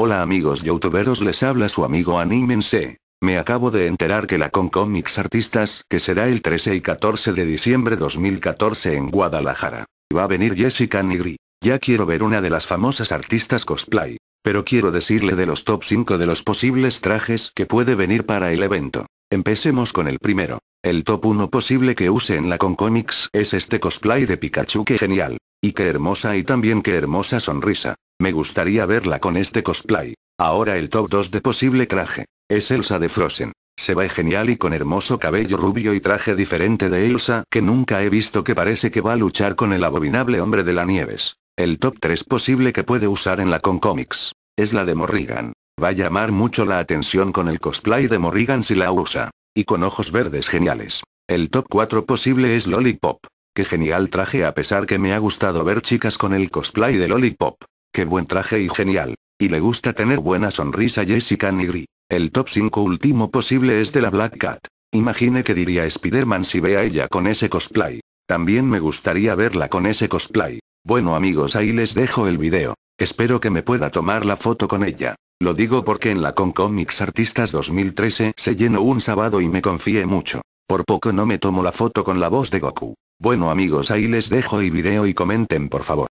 Hola amigos youtuberos les habla su amigo Anímense. Me acabo de enterar que la Con Artistas, que será el 13 y 14 de diciembre 2014 en Guadalajara. Va a venir Jessica Nigri. Ya quiero ver una de las famosas artistas cosplay. Pero quiero decirle de los top 5 de los posibles trajes que puede venir para el evento. Empecemos con el primero. El top 1 posible que use en la Concomics es este cosplay de Pikachu que genial. Y qué hermosa y también qué hermosa sonrisa. Me gustaría verla con este cosplay. Ahora el top 2 de posible traje. Es Elsa de Frozen. Se ve genial y con hermoso cabello rubio y traje diferente de Elsa que nunca he visto que parece que va a luchar con el abominable hombre de la nieves. El top 3 posible que puede usar en la comics. Es la de Morrigan. Va a llamar mucho la atención con el cosplay de Morrigan si la usa. Y con ojos verdes geniales. El top 4 posible es Lollipop. Qué genial traje a pesar que me ha gustado ver chicas con el cosplay de Lollipop. Qué buen traje y genial. Y le gusta tener buena sonrisa Jessica Nigri. El top 5 último posible es de la Black Cat. Imagine que diría Spider-Man si ve a ella con ese cosplay. También me gustaría verla con ese cosplay. Bueno amigos ahí les dejo el video. Espero que me pueda tomar la foto con ella. Lo digo porque en la Con Comics Artistas 2013 se llenó un sábado y me confié mucho. Por poco no me tomo la foto con la voz de Goku. Bueno amigos ahí les dejo el video y comenten por favor.